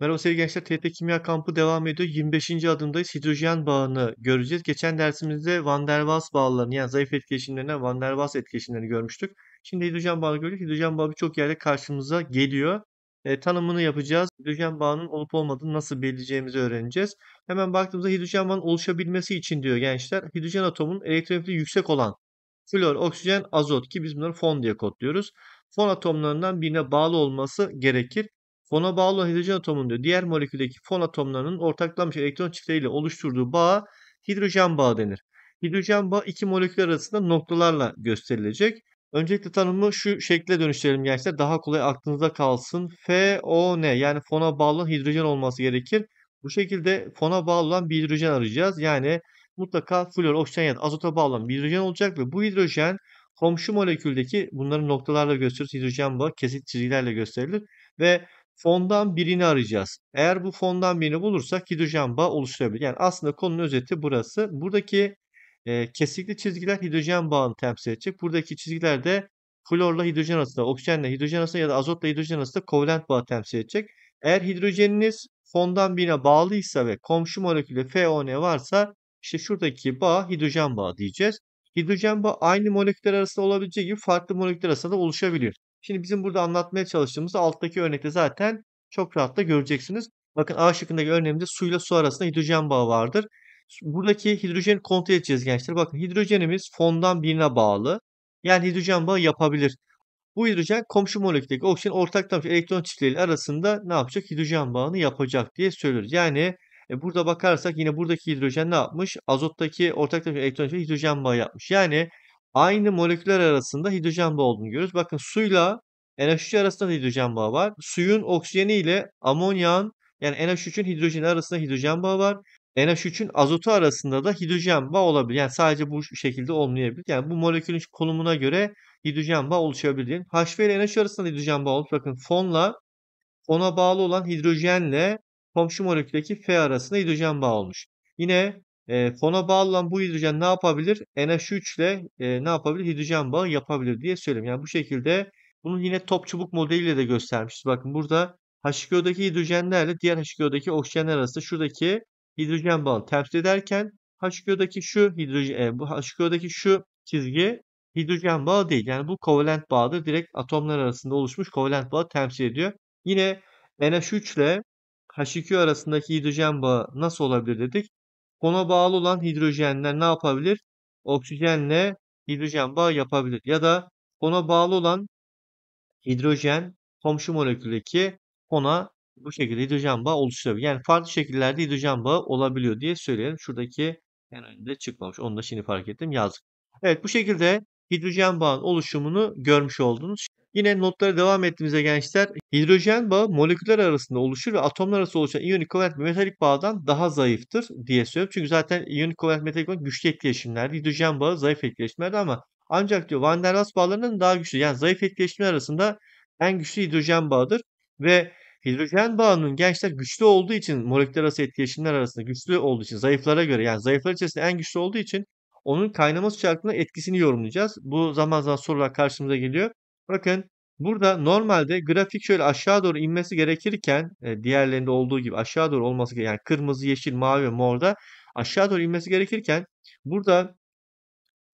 Merhaba sevgili gençler. TRT Kimya Kampı devam ediyor. 25. adımdayız. Hidrojen bağını göreceğiz. Geçen dersimizde Van der Waals bağlarını yani zayıf etkileşimlerine Van der Waals etkileşimlerini görmüştük. Şimdi hidrojen bağını görüyoruz. Hidrojen bağı birçok yerde karşımıza geliyor. E, tanımını yapacağız. Hidrojen bağının olup olmadığını nasıl belirleyeceğimizi öğreneceğiz. Hemen baktığımızda hidrojen bağının oluşabilmesi için diyor gençler. Hidrojen atomunun elektrofili yüksek olan flor, oksijen, azot ki biz bunları fon diye kodluyoruz. Fon atomlarından birine bağlı olması gerekir. Fona bağlı olan hidrojen atomunda diğer moleküldeki fon atomlarının ortaklanmış elektron çiftleriyle oluşturduğu bağa hidrojen bağı denir. Hidrojen bağı iki molekül arasında noktalarla gösterilecek. Öncelikle tanımı şu şekle dönüştürelim gençler. Daha kolay aklınızda kalsın. FON yani fona bağlı olan hidrojen olması gerekir. Bu şekilde fona bağlı olan bir hidrojen arayacağız. Yani mutlaka flor, oksijen ya da azota bağlı olan bir hidrojen olacak ve bu hidrojen komşu moleküldeki bunların noktalarla gösterilir. Hidrojen bağı kesit çizgilerle gösterilir ve fondan birini arayacağız. Eğer bu fondan birini bulursak hidrojen bağı oluşturabilir. Yani aslında konunun özeti burası. Buradaki e, kesikli çizgiler hidrojen bağını temsil edecek. Buradaki çizgiler de florla hidrojen arasında, oksijenle hidrojen arasında ya da azotla hidrojen arasında kovalent bağı temsil edecek. Eğer hidrojeniniz fondan birine bağlıysa ve komşu molekülü FON varsa işte şuradaki bağ hidrojen bağı diyeceğiz. Hidrojen bağı aynı moleküller arasında olabileceği gibi farklı moleküller arasında da oluşabilir. Şimdi bizim burada anlatmaya çalıştığımız alttaki örnekte zaten çok rahatla göreceksiniz. Bakın A şıkkındaki örneğimizde suyla su arasında hidrojen bağı vardır. Buradaki hidrojeni kontrol edeceğiz gençler. Bakın hidrojenimiz fondan birine bağlı. Yani hidrojen bağı yapabilir. Bu hidrojen komşu moleküldeki oksijen ortaklanmış elektron çiftleri arasında ne yapacak? Hidrojen bağını yapacak diye söylüyoruz. Yani e, burada bakarsak yine buradaki hidrojen ne yapmış? Azottaki ortaklanmış elektron çiftleri hidrojen bağı yapmış. Yani aynı moleküller arasında hidrojen bağı olduğunu görüyoruz. Bakın suyla NH3 arasında hidrojen bağı var. Suyun oksijeni ile amonyağın yani NH3'ün hidrojeni arasında hidrojen bağı var. NH3'ün azotu arasında da hidrojen bağı olabilir. Yani sadece bu şekilde olmayabilir. Yani bu molekülün konumuna göre hidrojen bağı oluşabilir. HV ile NH arasında hidrojen bağı olup bakın fonla ona bağlı olan hidrojenle komşu moleküldeki F arasında hidrojen bağı olmuş. Yine e, fona olan bu hidrojen ne yapabilir? NH3 ile e, ne yapabilir? Hidrojen bağı yapabilir diye söyleyeyim. Yani bu şekilde bunu yine top çubuk modeliyle de göstermişiz. Bakın burada H2O'daki hidrojenlerle diğer H2O'daki oksijenler arasında şuradaki hidrojen bağını temsil ederken H2O'daki şu hidrojen, e, bu H2O'daki şu çizgi hidrojen bağı değil. Yani bu kovalent bağdır. Direkt atomlar arasında oluşmuş kovalent bağı temsil ediyor. Yine NH3 ile H2 arasındaki hidrojen bağı nasıl olabilir dedik. Ona bağlı olan hidrojenler ne yapabilir? Oksijenle hidrojen bağı yapabilir. Ya da ona bağlı olan hidrojen komşu moleküldeki ona bu şekilde hidrojen bağı oluşturabilir. Yani farklı şekillerde hidrojen bağı olabiliyor diye söyleyelim. Şuradaki en önünde çıkmamış. Onu da şimdi fark ettim yazdık. Evet bu şekilde hidrojen bağın oluşumunu görmüş oldunuz. Yine notlara devam ettiğimizde gençler hidrojen bağı moleküller arasında oluşur ve atomlar arasında oluşan iyonik kovalent metalik bağdan daha zayıftır diye söylüyorum. Çünkü zaten iyonik kovalent metalik bağ güçlü etkileşimlerde hidrojen bağı zayıf etkileşimlerdi ama ancak diyor Van der Waals bağlarının daha güçlü yani zayıf etkileşimler arasında en güçlü hidrojen bağıdır ve Hidrojen bağının gençler güçlü olduğu için moleküller arası etkileşimler arasında güçlü olduğu için zayıflara göre yani zayıflar içerisinde en güçlü olduğu için onun kaynama sıcaklığına etkisini yorumlayacağız. Bu zaman zaman sorular karşımıza geliyor. Bakın burada normalde grafik şöyle aşağı doğru inmesi gerekirken e, diğerlerinde olduğu gibi aşağı doğru olması gereken yani kırmızı, yeşil, mavi ve morda aşağı doğru inmesi gerekirken burada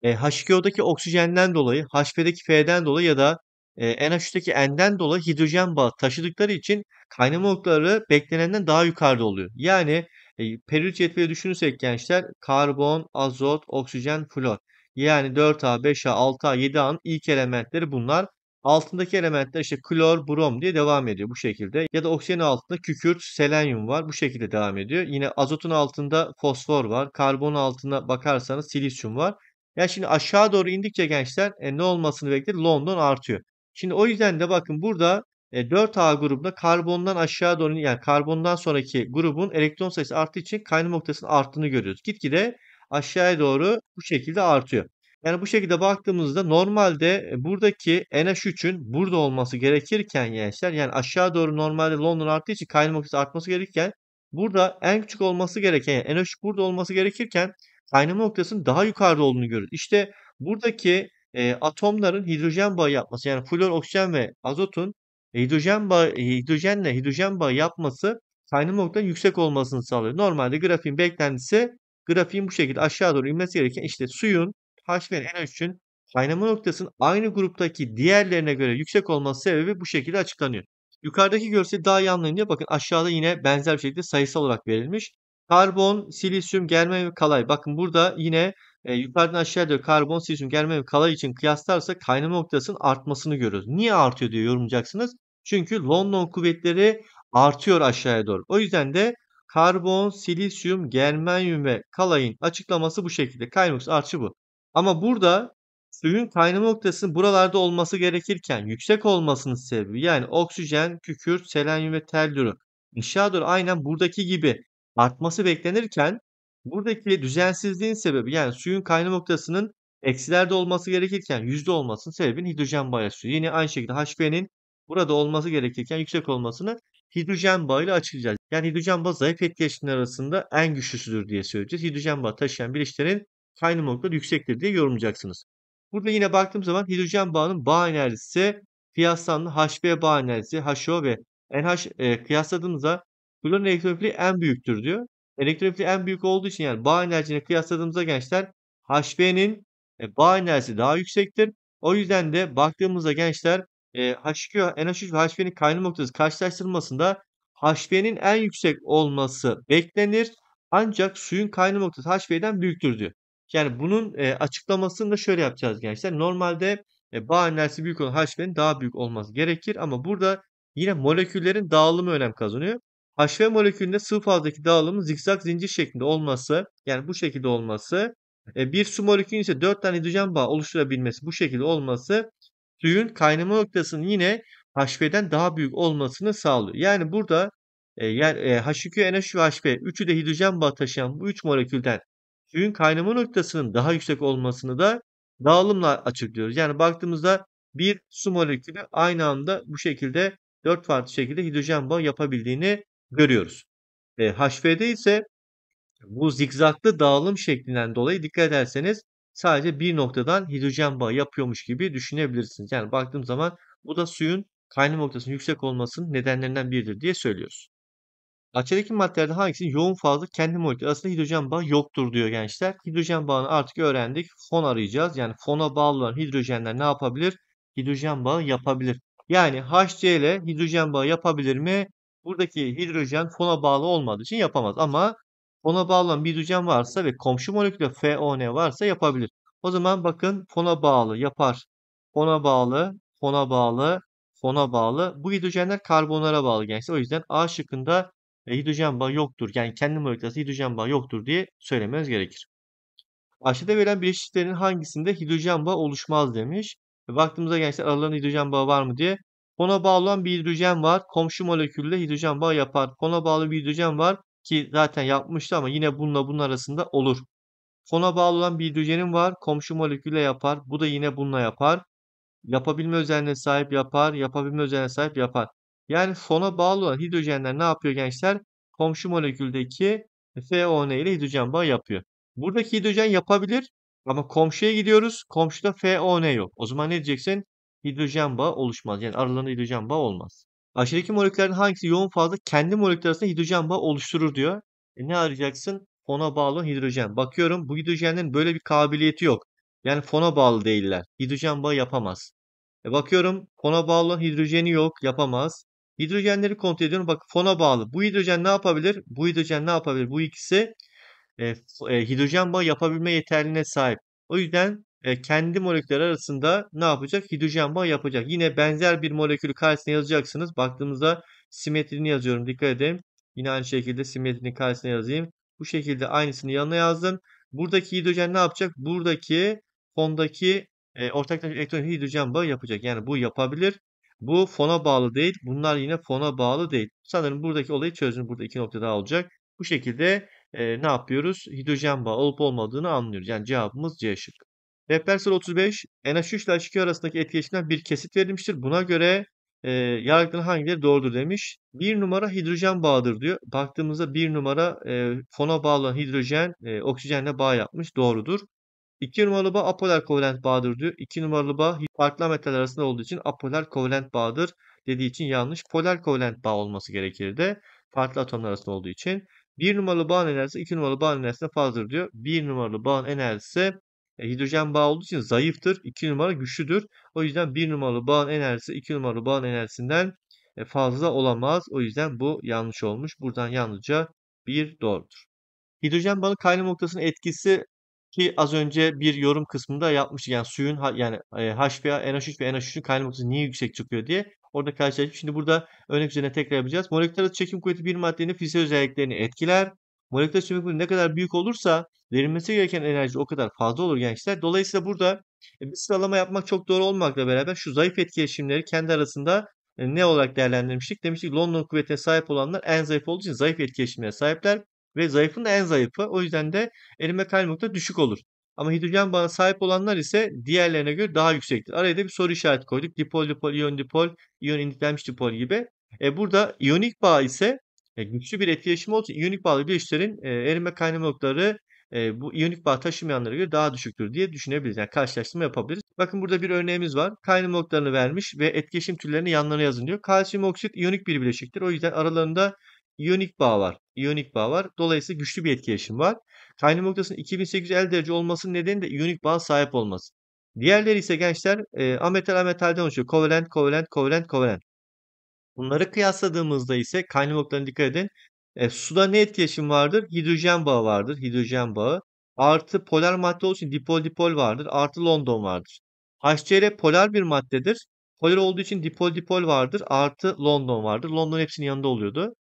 e, H2O'daki oksijenden dolayı, HF'deki F'den dolayı ya da e, NH3'teki N'den dolayı hidrojen bağı taşıdıkları için kaynama noktaları beklenenden daha yukarıda oluyor. Yani periyodik cetveli düşünürsek gençler karbon, azot, oksijen, flor. Yani 4A, 5A, 6A, 7A'nın ilk elementleri bunlar. Altındaki elementler işte klor, brom diye devam ediyor bu şekilde. Ya da oksijen altında kükürt, selenyum var. Bu şekilde devam ediyor. Yine azotun altında fosfor var. Karbon altında bakarsanız silisyum var. Ya şimdi aşağı doğru indikçe gençler e, ne olmasını bekler? London artıyor. Şimdi o yüzden de bakın burada e, 4A grubunda karbondan aşağı doğru yani karbondan sonraki grubun elektron sayısı arttığı için kaynama noktasının arttığını görüyoruz. Gitgide aşağıya doğru bu şekilde artıyor. Yani bu şekilde baktığımızda normalde e, buradaki NH3'ün burada olması gerekirken gençler yani aşağı doğru normalde London arttığı için kaynama oksijeni artması gerekirken burada en küçük olması gereken yani NH3 burada olması gerekirken kaynama noktasının daha yukarıda olduğunu görürüz. İşte buradaki e, atomların hidrojen bağı yapması yani flor, oksijen ve azotun e, hidrojen bağı, e, hidrojenle hidrojen bağı yapması kaynama noktasının yüksek olmasını sağlıyor. Normalde grafiğin beklentisi grafiğin bu şekilde aşağı doğru inmesi gereken işte suyun H ve NH3'ün kaynama noktasının aynı gruptaki diğerlerine göre yüksek olması sebebi bu şekilde açıklanıyor. Yukarıdaki görseli daha iyi anlayınca bakın aşağıda yine benzer bir şekilde sayısal olarak verilmiş. Karbon, silisyum, germen ve kalay. Bakın burada yine e, yukarıdan aşağıya diyor karbon, silisyum, germen ve kalay için kıyaslarsak kaynama noktasının artmasını görüyoruz. Niye artıyor diye yorumlayacaksınız. Çünkü London kuvvetleri artıyor aşağıya doğru. O yüzden de karbon, silisyum, germanyum ve kalayın açıklaması bu şekilde. Kaynama artışı bu. Ama burada suyun kaynama noktasının buralarda olması gerekirken yüksek olmasının sebebi yani oksijen, kükürt, selenyum ve tellürü aşağı doğru aynen buradaki gibi artması beklenirken buradaki düzensizliğin sebebi yani suyun kaynama noktasının eksilerde olması gerekirken yüzde olmasının sebebin hidrojen bağı suyu. Yine aynı şekilde HB'nin burada olması gerekirken yüksek olmasını hidrojen bağıyla açıklayacağız. Yani hidrojen bağı zayıf etkileşimler arasında en güçlüsüdür diye söyleyeceğiz. Hidrojen bağı taşıyan bileşiklerin kaynama noktaları yüksektir diye yorumlayacaksınız. Burada yine baktığım zaman hidrojen bağının bağ enerjisi kıyaslandı. HB bağ enerjisi, HO ve NH e, kıyasladığımızda klorun elektrofili en büyüktür diyor. Elektrofili en büyük olduğu için yani bağ enerjisine kıyasladığımızda gençler HB'nin e, bağ enerjisi daha yüksektir. O yüzden de baktığımızda gençler e, h NH3 ve HB'nin kaynama noktası karşılaştırmasında HB'nin en yüksek olması beklenir. Ancak suyun kaynama noktası HB'den büyüktür diyor. Yani bunun e, açıklamasını da şöyle yapacağız gençler. Normalde e, bağ enerjisi büyük olan HV'nin daha büyük olması gerekir ama burada yine moleküllerin dağılımı önem kazanıyor. HV molekülünde sıvı fazdaki dağılımı zikzak zincir şeklinde olması yani bu şekilde olması e, bir su molekülünün ise 4 tane hidrojen bağ oluşturabilmesi bu şekilde olması suyun kaynama noktasının yine HV'den daha büyük olmasını sağlıyor. Yani burada e, yani, e, H2NH ve HV üçü de hidrojen bağı taşıyan bu 3 molekülden suyun kaynama noktasının daha yüksek olmasını da dağılımla açıklıyoruz. Yani baktığımızda bir su molekülü aynı anda bu şekilde dört farklı şekilde hidrojen bağı yapabildiğini görüyoruz. E, HV'de ise bu zikzaklı dağılım şeklinden dolayı dikkat ederseniz sadece bir noktadan hidrojen bağı yapıyormuş gibi düşünebilirsiniz. Yani baktığım zaman bu da suyun kaynama noktasının yüksek olmasının nedenlerinden biridir diye söylüyoruz. Aşağıdaki maddelerde hangisinin yoğun fazla kendi molekülü arasında hidrojen bağı yoktur diyor gençler. Hidrojen bağını artık öğrendik. Fon arayacağız. Yani fona bağlı olan hidrojenler ne yapabilir? Hidrojen bağı yapabilir. Yani ile hidrojen bağı yapabilir mi? Buradaki hidrojen fona bağlı olmadığı için yapamaz. Ama fona bağlı olan bir hidrojen varsa ve komşu molekülü FON varsa yapabilir. O zaman bakın fona bağlı yapar. Fona bağlı, fona bağlı, fona bağlı. Bu hidrojenler karbonlara bağlı gençler. O yüzden A şıkkında e, hidrojen bağı yoktur. Yani kendi molekülası hidrojen bağı yoktur diye söylememiz gerekir. Aşağıda verilen bileşiklerin hangisinde hidrojen bağı oluşmaz demiş. E, baktığımızda gençler aralarında hidrojen bağı var mı diye. Kona bağlı olan bir hidrojen var. Komşu molekülle hidrojen bağı yapar. Kona bağlı bir hidrojen var ki zaten yapmıştı ama yine bununla bunun arasında olur. Kona bağlı olan bir hidrojenim var. Komşu molekülle yapar. Bu da yine bununla yapar. Yapabilme özelliğine sahip yapar. Yapabilme özelliğine sahip yapar. Yani sona bağlı olan hidrojenler ne yapıyor gençler? Komşu moleküldeki FON ile hidrojen bağı yapıyor. Buradaki hidrojen yapabilir ama komşuya gidiyoruz. Komşuda FON yok. O zaman ne diyeceksin? Hidrojen bağı oluşmaz. Yani aralarında hidrojen bağı olmaz. Aşağıdaki moleküllerin hangisi yoğun fazla kendi moleküller arasında hidrojen bağı oluşturur diyor. E ne arayacaksın? Fona bağlı hidrojen. Bakıyorum bu hidrojenlerin böyle bir kabiliyeti yok. Yani fona bağlı değiller. Hidrojen bağı yapamaz. E bakıyorum fona bağlı hidrojeni yok yapamaz. Hidrojenleri kontrol ediyorum. Bak fona bağlı. Bu hidrojen ne yapabilir? Bu hidrojen ne yapabilir? Bu ikisi e, e, hidrojen bağı yapabilme yeterliğine sahip. O yüzden e, kendi moleküller arasında ne yapacak? Hidrojen bağı yapacak. Yine benzer bir molekülü karşısına yazacaksınız. Baktığımızda simetrini yazıyorum. Dikkat edin. Yine aynı şekilde simetrini karşısına yazayım. Bu şekilde aynısını yanına yazdım. Buradaki hidrojen ne yapacak? Buradaki fondaki e, ortaklaşa elektron hidrojen bağı yapacak. Yani bu yapabilir. Bu fona bağlı değil. Bunlar yine fona bağlı değil. Sanırım buradaki olayı çözdüm. Burada iki nokta daha olacak. Bu şekilde e, ne yapıyoruz? Hidrojen bağı olup olmadığını anlıyoruz. Yani cevabımız C şık. Rehber soru 35. NH3 ile H2 arasındaki etkileşimden bir kesit verilmiştir. Buna göre e, yargıların hangileri doğrudur demiş. Bir numara hidrojen bağıdır diyor. Baktığımızda bir numara e, fona bağlı hidrojen e, oksijenle bağ yapmış. Doğrudur. 2 numaralı bağ apolar kovalent bağdır diyor. 2 numaralı bağ farklı metaller arasında olduğu için apolar kovalent bağdır dediği için yanlış. Polar kovalent bağ olması gerekirdi. Farklı atomlar arasında olduğu için. 1 numaralı bağın enerjisi 2 numaralı bağın enerjisine fazladır diyor. 1 numaralı bağın enerjisi e, hidrojen bağı olduğu için zayıftır. 2 numara güçlüdür. O yüzden 1 numaralı bağın enerjisi 2 numaralı bağın enerjisinden e, fazla olamaz. O yüzden bu yanlış olmuş. Buradan yalnızca 1 doğrudur. Hidrojen bağının kaynama noktasının etkisi ki az önce bir yorum kısmında yapmıştık. Yani suyun yani e, H2, NH3 ve NH3'ün kaynama noktası niye yüksek çıkıyor diye. Orada karşılaştık. Şimdi burada örnek üzerine tekrar yapacağız. Moleküler çekim kuvveti bir maddenin fiziksel özelliklerini etkiler. Moleküler çekim kuvveti ne kadar büyük olursa verilmesi gereken enerji o kadar fazla olur gençler. Dolayısıyla burada e, bir sıralama yapmak çok doğru olmakla beraber şu zayıf etkileşimleri kendi arasında e, ne olarak değerlendirmiştik? Demiştik London kuvvetine sahip olanlar en zayıf olduğu için zayıf etkileşimlere sahipler. Ve zayıfın da en zayıfı. O yüzden de erime ve kaynama düşük olur. Ama hidrojen bağına sahip olanlar ise diğerlerine göre daha yüksektir. Araya da bir soru işareti koyduk. Dipol, dipol, iyon, dipol, iyon indiklenmiş dipol gibi. E burada iyonik bağ ise e, güçlü bir etkileşim olduğu için iyonik bağlı bileşiklerin e, erime kaynama noktaları e, bu iyonik bağ taşımayanlara göre daha düşüktür diye düşünebiliriz. Yani karşılaştırma yapabiliriz. Bakın burada bir örneğimiz var. Kaynama noktalarını vermiş ve etkileşim türlerini yanlarına yazın diyor. Kalsiyum oksit iyonik bir bileşiktir. O yüzden aralarında iyonik bağ var iyonik bağ var. Dolayısıyla güçlü bir etkileşim var. Kaynama noktasının 2850 derece olmasının nedeni de iyonik bağ sahip olması. Diğerleri ise gençler e, ametal ametalden oluşuyor. Kovalent, kovalent, kovalent, kovalent. Bunları kıyasladığımızda ise kaynama noktalarına dikkat edin. E, suda ne etkileşim vardır? Hidrojen bağı vardır. Hidrojen bağı. Artı polar madde olduğu için dipol dipol vardır. Artı London vardır. HCl polar bir maddedir. Polar olduğu için dipol dipol vardır. Artı London vardır. London hepsinin yanında oluyordu.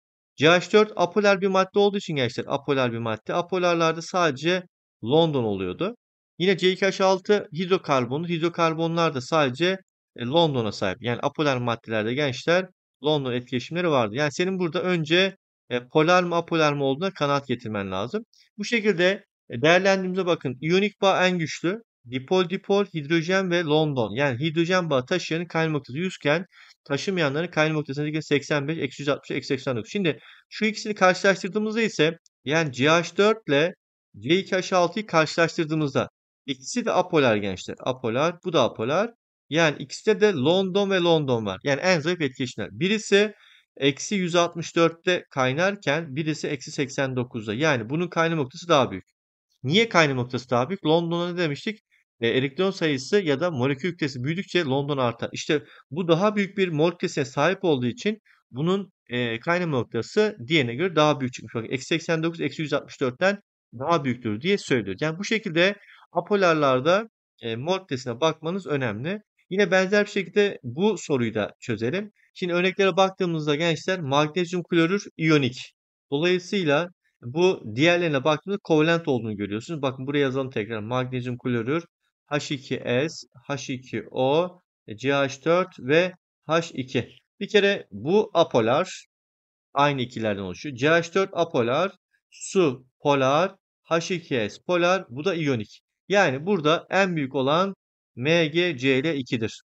CH4 apolar bir madde olduğu için gençler apolar bir madde. Apolarlarda sadece London oluyordu. Yine c 6 hidrokarbon. Hidrokarbonlar da sadece e, London'a sahip. Yani apolar maddelerde gençler London etkileşimleri vardı. Yani senin burada önce e, polar mı apolar mı olduğuna kanaat getirmen lazım. Bu şekilde e, değerlendirdiğimize bakın. İyonik bağ en güçlü dipol dipol hidrojen ve London yani hidrojen bağı taşıyanın kaynama noktası 100 iken taşımayanların kaynama noktasına 85, eksi 160, eksi 89. Şimdi şu ikisini karşılaştırdığımızda ise yani CH4 ile C2H6'yı karşılaştırdığımızda ikisi de apolar gençler. Apolar, bu da apolar. Yani ikisinde de London ve London var. Yani en zayıf etkileşimler. Birisi eksi 164'te kaynarken birisi eksi 89'da. Yani bunun kaynama noktası daha büyük. Niye kaynama noktası daha büyük? London'a ne demiştik? e, elektron sayısı ya da molekül kütlesi büyüdükçe London artar. İşte bu daha büyük bir mol kütlesine sahip olduğu için bunun e, kaynama noktası diğerine göre daha büyük çıkmış. Bakın eksi 89 eksi 164'ten daha büyüktür diye söylüyor. Yani bu şekilde apolarlarda e, mol kütlesine bakmanız önemli. Yine benzer bir şekilde bu soruyu da çözelim. Şimdi örneklere baktığımızda gençler magnezyum klorür iyonik. Dolayısıyla bu diğerlerine baktığımızda kovalent olduğunu görüyorsunuz. Bakın buraya yazalım tekrar. Magnezyum klorür H2S, H2O, CH4 ve H2. Bir kere bu apolar aynı ikilerden oluşuyor. CH4 apolar, su polar, H2S polar bu da iyonik. Yani burada en büyük olan MgCl2'dir.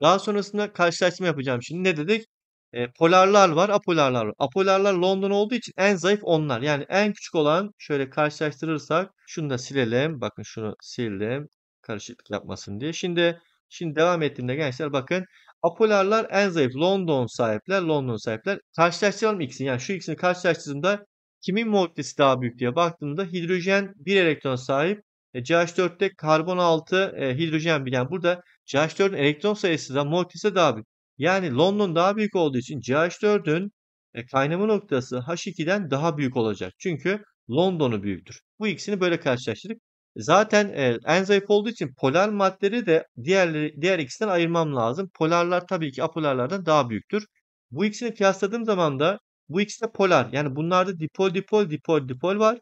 Daha sonrasında karşılaştırma yapacağım şimdi. Ne dedik? E, polarlar var, apolarlar var. Apolarlar London olduğu için en zayıf onlar. Yani en küçük olan şöyle karşılaştırırsak şunu da silelim. Bakın şunu sildim karışıklık yapmasın diye. Şimdi şimdi devam ettiğimde gençler bakın apolarlar en zayıf London sahipler London sahipler. Karşılaştıralım ikisini. yani şu x'ini karşılaştırdığımda kimin mol daha büyük diye baktığımda hidrojen bir elektron sahip e, CH4'te karbon 6 e, hidrojen 1 yani burada CH4'ün elektron sayısı da mol daha büyük. Yani London daha büyük olduğu için CH4'ün e, kaynama noktası H2'den daha büyük olacak. Çünkü London'u büyüktür. Bu ikisini böyle karşılaştırdık. Zaten e, en zayıf olduğu için polar maddeleri de diğer, diğer ikisinden ayırmam lazım. Polarlar tabii ki apolarlardan daha büyüktür. Bu ikisini kıyasladığım zaman da bu ikisi de polar. Yani bunlarda dipol dipol dipol dipol var.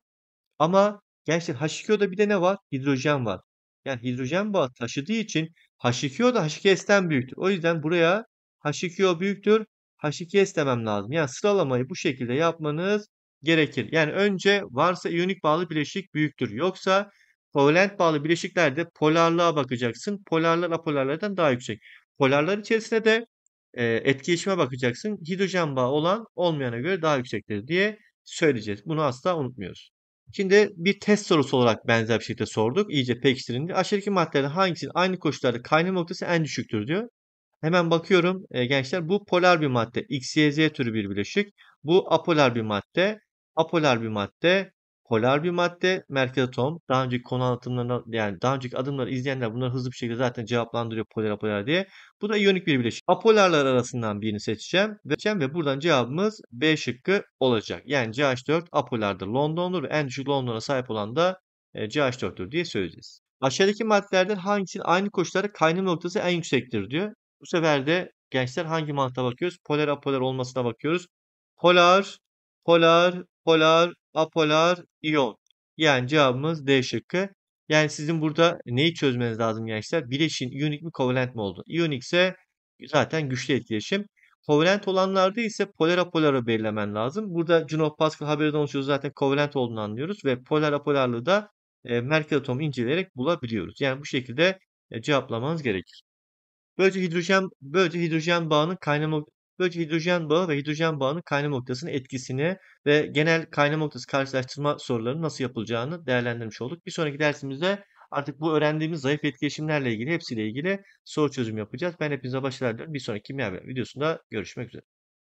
Ama gençler H2O'da bir de ne var? Hidrojen var. Yani hidrojen bağı taşıdığı için H2O H2S'ten büyüktür. O yüzden buraya H2O büyüktür. H2S demem lazım. Yani sıralamayı bu şekilde yapmanız gerekir. Yani önce varsa iyonik bağlı bileşik büyüktür. Yoksa Kovalent bağlı bileşiklerde polarlığa bakacaksın. Polarlar apolarlardan daha yüksek. Polarlar içerisinde de e, etkileşime bakacaksın. Hidrojen bağı olan olmayana göre daha yüksektir diye söyleyeceğiz. Bunu asla unutmuyoruz. Şimdi bir test sorusu olarak benzer bir şekilde sorduk. İyice pekiştirildi. Aşağıdaki maddelerin hangisinin aynı koşullarda kaynama noktası en düşüktür diyor. Hemen bakıyorum e, gençler. Bu polar bir madde. XYZ türü bir bileşik. Bu apolar bir madde. Apolar bir madde polar bir madde merkezatom. Daha önceki konu anlatımlarına yani daha önceki adımları izleyenler bunları hızlı bir şekilde zaten cevaplandırıyor polar apolar diye. Bu da iyonik bir bileşik. Apolarlar arasından birini seçeceğim. Seçeceğim ve buradan cevabımız B şıkkı olacak. Yani CH4 apolardır. London'dur ve en düşük London'a sahip olan da e, CH4'tür diye söyleyeceğiz. Aşağıdaki maddelerden hangisinin aynı koşullarda kaynama noktası en yüksektir diyor. Bu sefer de gençler hangi mantığa bakıyoruz? Polar apolar olmasına bakıyoruz. Polar, polar, polar, apolar iyon. Yani cevabımız D şıkkı. Yani sizin burada neyi çözmeniz lazım gençler? Bileşin iyonik mi kovalent mi oldu? İyonik ise zaten güçlü etkileşim. Kovalent olanlarda ise polar apoları belirlemen lazım. Burada Juno Pascal haberi oluşuyor zaten kovalent olduğunu anlıyoruz ve polar apolarlığı da e, merkez atomu inceleyerek bulabiliyoruz. Yani bu şekilde e, cevaplamanız gerekir. Böylece hidrojen böylece hidrojen bağının kaynama Böylece hidrojen bağı ve hidrojen bağının kaynama noktasının etkisini ve genel kaynama noktası karşılaştırma sorularının nasıl yapılacağını değerlendirmiş olduk. Bir sonraki dersimizde artık bu öğrendiğimiz zayıf etkileşimlerle ilgili hepsiyle ilgili soru çözüm yapacağız. Ben hepinize başarılar diliyorum. Bir sonraki kimya videosunda görüşmek üzere.